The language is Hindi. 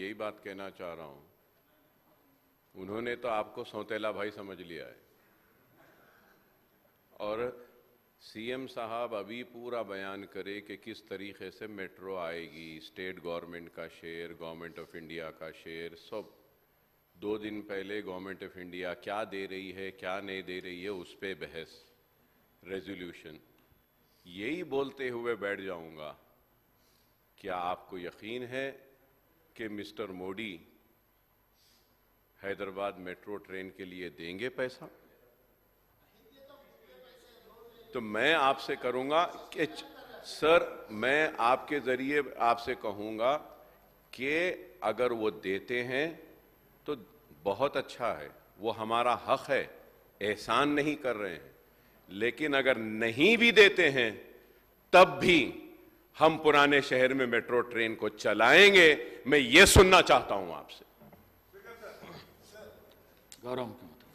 यही बात कहना चाह रहा हूं उन्होंने तो आपको सौतेला भाई समझ लिया है और सीएम साहब अभी पूरा बयान करे कि किस तरीके से मेट्रो आएगी स्टेट गवर्नमेंट का शेयर गवर्नमेंट ऑफ इंडिया का शेयर सब दो दिन पहले गवर्नमेंट ऑफ इंडिया क्या दे रही है क्या नहीं दे रही है उस पर बहस रेजोल्यूशन यही बोलते हुए बैठ जाऊंगा क्या आपको यकीन है कि mister Modi Hyderabad metro train के लिए देंगे पैसा तो मैं आपसे करूंगा कि सर मैं आपके जरिए आपसे कहूंगा कि अगर वो देते हैं तो बहुत अच्छा है वो हमारा हक है एहसान नहीं कर रहे हैं लेकिन अगर नहीं भी देते हैं तब भी हम पुराने शहर में मेट्रो ट्रेन को चलाएंगे मैं ये सुनना चाहता हूं आपसे गौरव